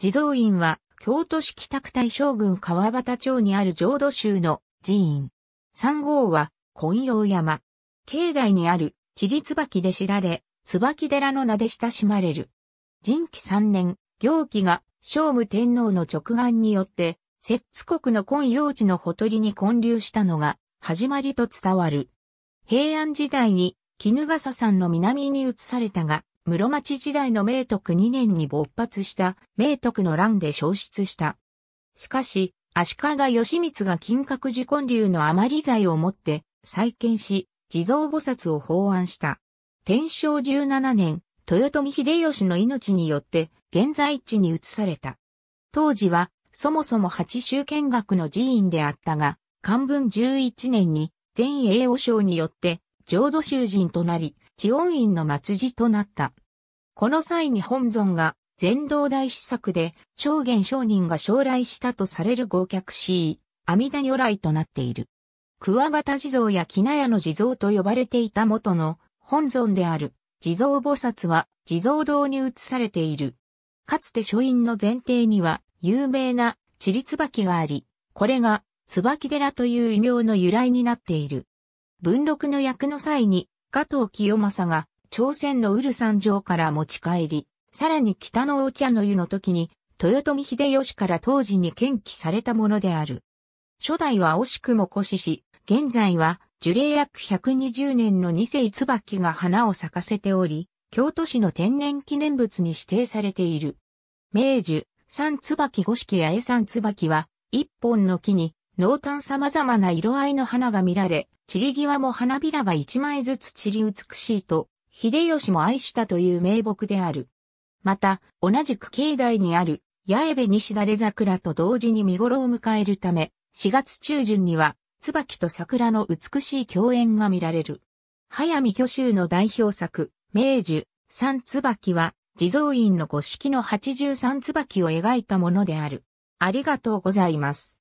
地蔵院は、京都市北区大将軍川端町にある浄土宗の寺院。三号は、金陽山。境内にある、地理椿で知られ、椿寺の名で親しまれる。人紀三年、行基が、聖武天皇の直眼によって、摂津国の根陽地のほとりに建立したのが、始まりと伝わる。平安時代に、絹笠山の南に移されたが、室町時代の明徳2年に勃発した明徳の乱で消失した。しかし、足利義満が金閣寺建立の余り財を持って再建し、地蔵菩薩を法案した。天正17年、豊臣秀吉の命によって現在地に移された。当時は、そもそも八州見学の寺院であったが、漢文11年に前英王将によって浄土囚人となり、地音院の末寺となった。この際に本尊が全道大施作で、長元商人が将来したとされる合脚し、阿弥陀如来となっている。桑形地蔵や木納屋の地蔵と呼ばれていた元の本尊である地蔵菩薩は地蔵堂に移されている。かつて書院の前提には有名な地理椿があり、これが椿寺という異名の由来になっている。文禄の役の際に、加藤清正が、朝鮮のウル山城から持ち帰り、さらに北のお茶の湯の時に、豊臣秀吉から当時に献記されたものである。初代は惜しくも古死し、現在は樹齢約120年の二世椿が花を咲かせており、京都市の天然記念物に指定されている。明樹、三椿五式八重三椿は、一本の木に濃淡様々な色合いの花が見られ、散り際も花びらが一枚ずつ散り美しいと、秀吉も愛したという名木である。また、同じく境内にある、八重部西垂桜と同時に見頃を迎えるため、4月中旬には、椿と桜の美しい共演が見られる。早見巨集の代表作、明樹、三椿は、地蔵院の五色の83椿を描いたものである。ありがとうございます。